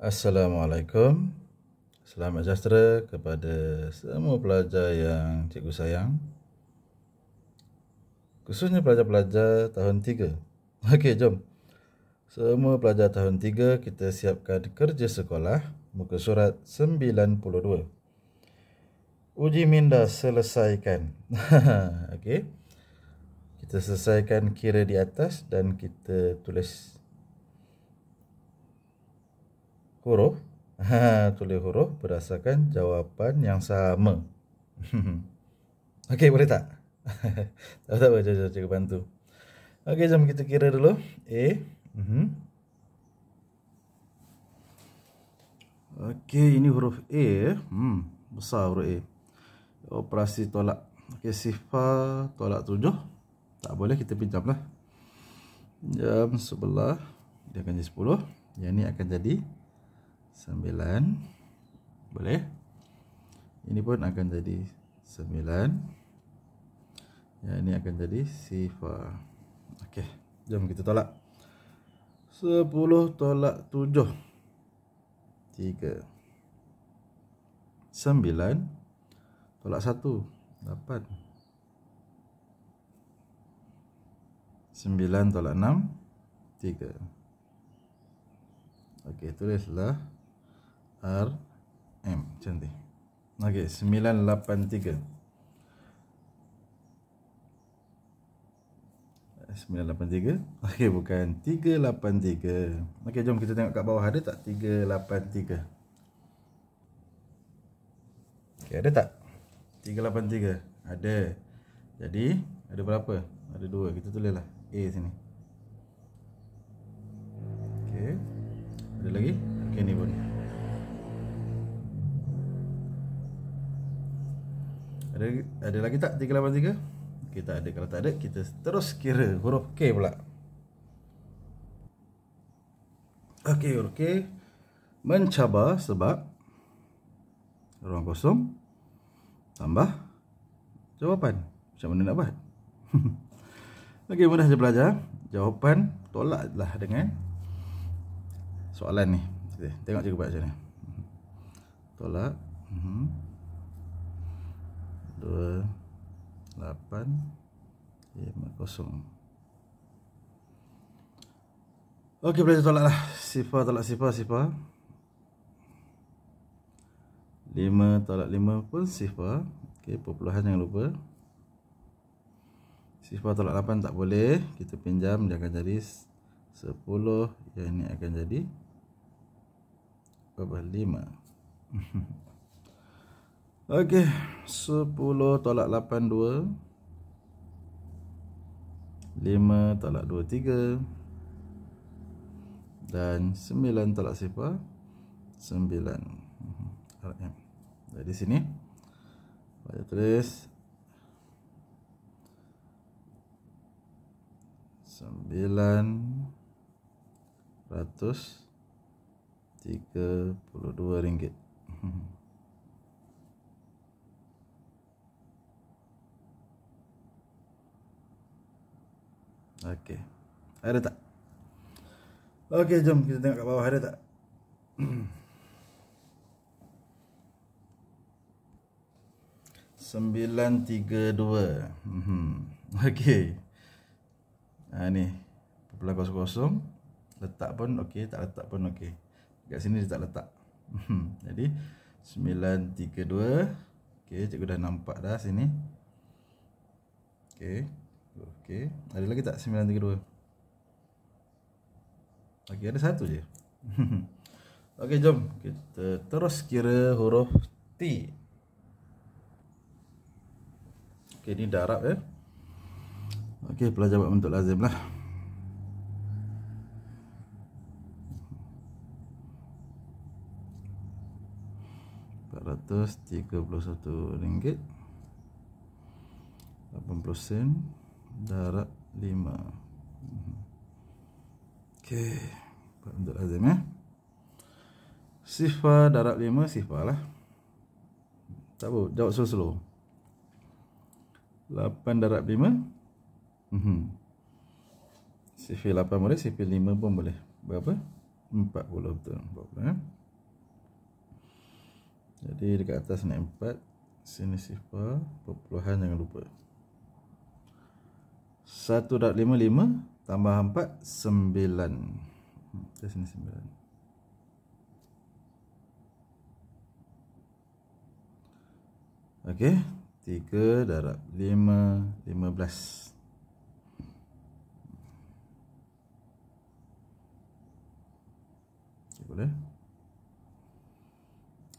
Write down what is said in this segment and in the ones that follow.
Assalamualaikum Selamat sejahtera kepada semua pelajar yang cikgu sayang Khususnya pelajar-pelajar tahun 3 Okey, jom Semua pelajar tahun 3 kita siapkan kerja sekolah Muka surat 92 Uji minda selesaikan Okey Kita selesaikan kira di atas dan kita tulis huruf ha, tulis huruf berdasarkan jawapan yang sama Okey boleh tak? tak apa, jom, jom, cikgu bantu Okey, jom kita kira dulu A uh-huh. Okey, ini huruf A hmm, Besar huruf A Operasi tolak Okey, sifar tolak tujuh Tak boleh, kita pinjam lah Jam sebelah Dia akan jadi sepuluh Yang ni akan jadi 9 boleh ini pun akan jadi 9 ya ini akan jadi sifar okey jom kita tolak 10 tolak 7 3 9 tolak 1 8 9 tolak 6 3 Okey, tulislah R M cantik. Okey, 983. 983. Okey, bukan tiga lapan tiga. Okey, jom kita tengok kat bawah ada tak tiga lapan tiga. Okey, ada tak? tiga lapan tiga Ada. Jadi, ada berapa? Ada dua Kita lah. A sini. Okey. Ada lagi? Okey, ni boleh. Ada ada lagi tak 383? Kita okay, tak ada. Kalau tak ada, kita terus kira huruf K pula. Okey, huruf K. Mencabar sebab ruang kosong tambah jawapan. Macam mana nak buat? Okey, mudah je belajar. Jawapan tolaklah dengan soalan ni. Tengok cikgu buat macam mana. Tolak. Uh-huh dua lapan lima kosong ok boleh tolak lah sifar tolak sifar sifar lima tolak lima pun sifar ok perpuluhan jangan lupa sifar tolak lapan tak boleh kita pinjam dia akan jadi sepuluh yang ini akan jadi berapa lima ok ok 10 tolak 8 2 5 tolak 2 3 dan 9 tolak sifar 9 RM jadi sini saya tulis 9 132 ringgit Okey. Ada tak? Okey, jom kita tengok kat bawah ada tak. Sembilan tiga dua. Mhm. Okey. Ha, ni. Pula kosong-kosong. Letak pun okey. Tak letak pun okey. Dekat sini dia tak letak. Mhm. Jadi. Sembilan tiga dua. Okey. Cikgu dah nampak dah sini. Okey. Okey. Ada lagi tak 932? Lagi ada satu je. Okey, jom kita terus kira huruf T. Okey, ni darab ya. Okey, pelajar buat bentuk lazim lah. RM431 RM80 sen darab 5 mhm. ok untuk azim ya eh? sifar darab lima sifar lah tak apa jawab slow-slow 8 darab lima. Mhm. sifar lapan boleh sifar lima pun boleh berapa 40 betul 40 ya eh? jadi dekat atas naik 4 sini sifar perpuluhan jangan lupa satu darab lima lima tambah empat sembilan. ke sini sembilan. okey tiga darab lima lima belas. boleh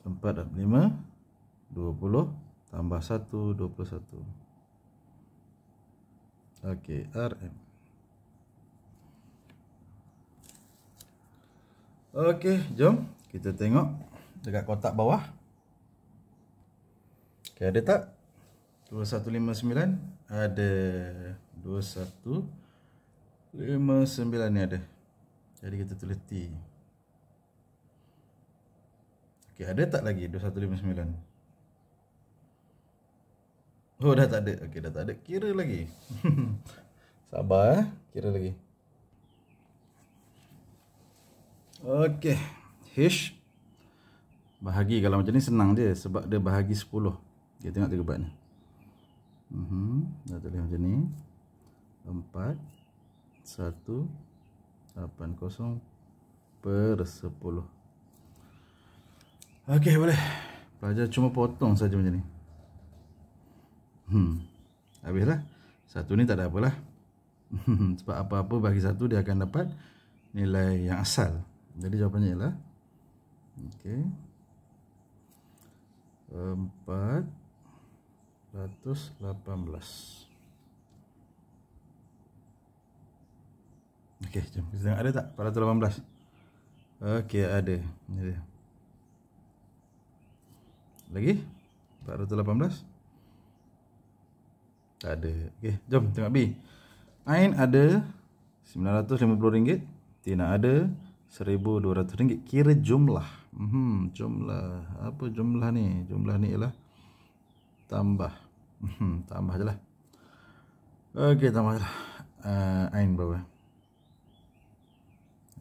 Empat darab lima dua puluh tambah satu dua puluh satu. Okey, RM. Okey, jom kita tengok dekat kotak bawah. Okey, ada tak? 2159 ada 2159 ni ada. Jadi kita teliti. T. Okey, ada tak lagi 2159? Oh dah tak ada. Okey dah tak ada. Kira lagi. Sabar eh. Kira lagi. Okey. H bahagi kalau macam ni senang je sebab dia bahagi 10. Kita tengok tiga bab ni. Mhm. Dah tulis macam ni. 4 1 80 per sepuluh. Okey boleh. Pelajar cuma potong saja macam ni. Hmm. Habislah. Satu ni tak ada apalah. Sebab apa-apa bagi satu dia akan dapat nilai yang asal. Jadi jawapannya ialah okey. 418. Okey, jom kita tengok ada tak 418. Okey, ada. Ini dia. Lagi? 418. Tak ada. Okey, jom tengok B. Ain ada RM950. Tina ada RM1200. Kira jumlah. Hmm, jumlah. Apa jumlah ni? Jumlah ni ialah tambah. Hmm, tambah jelah. Okey, tambah jelah. Uh, eh, Ain berapa?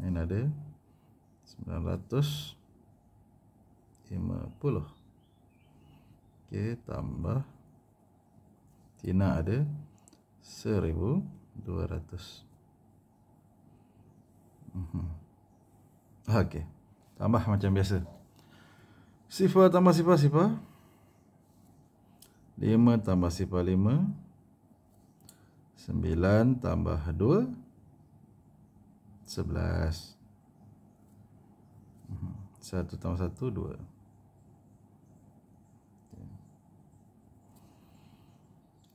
Ain ada RM950. Okey, tambah Tina ada 1200 mhm. Okey Tambah macam biasa Sifar tambah sifar sifar 5 tambah sifar 5 9 tambah 2 11 mhm. satu tambah satu, dua.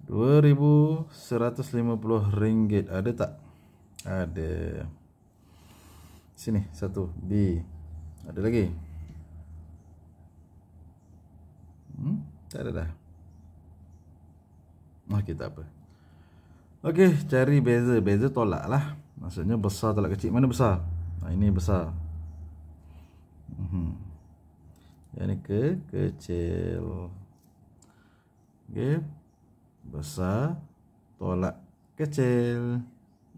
2150 ringgit ada tak? Ada. Sini satu B. Ada lagi? Hmm, tak ada dah. Mak okay, kita apa? Okey, cari beza. Beza lah. Maksudnya besar tolak kecil. Mana besar? Nah, ini besar. Hmm. Yang ni ke kecil. Okey besar tolak kecil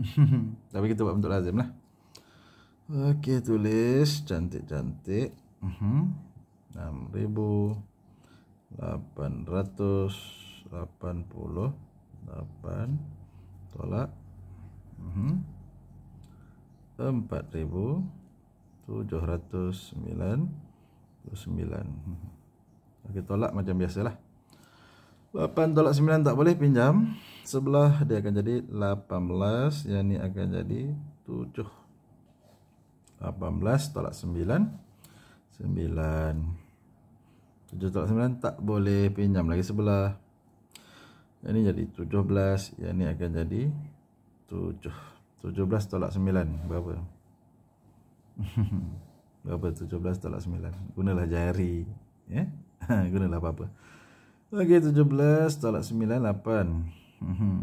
tapi kita buat bentuk lazim lah Okey tulis cantik-cantik uh -huh. 6888 tolak uh -huh. 4799 Okey tolak macam biasalah tolak 8.9 tak boleh pinjam Sebelah dia akan jadi 18 Yang ni akan jadi 7 18 tolak 9 9 7 tolak 9 tak boleh pinjam lagi sebelah Yang ni jadi 17 Yang ni akan jadi 7 17 tolak 9 Berapa? Berapa 17 tolak 9? Gunalah jari eh? Gunalah apa-apa Ok 17 tolak 9 8 mm tujuh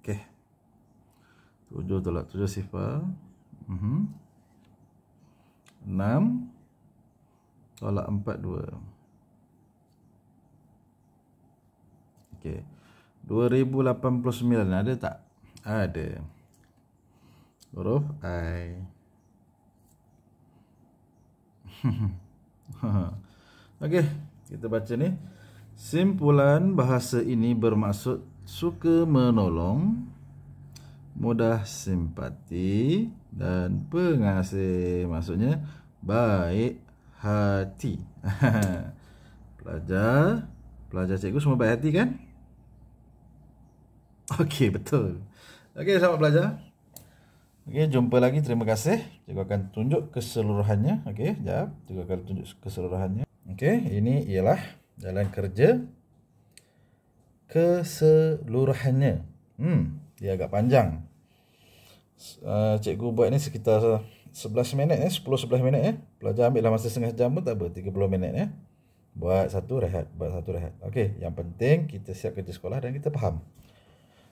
Ok 7 tolak 7 sifar mm-hmm. 6 Tolak ribu lapan Ok sembilan ada tak? Ada Huruf I Okey, kita baca ni. Simpulan bahasa ini bermaksud suka menolong, mudah simpati dan pengasih. Maksudnya baik hati. pelajar, pelajar cikgu semua baik hati kan? Okey, betul. Okey, selamat belajar. Okey, jumpa lagi. Terima kasih. Cikgu akan tunjuk keseluruhannya. Okey, jap. Cikgu akan tunjuk keseluruhannya. Okey, ini ialah jalan kerja keseluruhannya. Hmm, dia agak panjang. Uh, cikgu buat ni sekitar 11 minit eh, 10 11 minit eh. Pelajar ambil lah masa setengah jam pun tak apa, 30 minit eh. Buat satu rehat, buat satu rehat. Okey, yang penting kita siap kerja sekolah dan kita faham.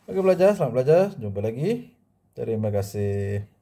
Okey, pelajar, selamat belajar. Jumpa lagi. Terima kasih.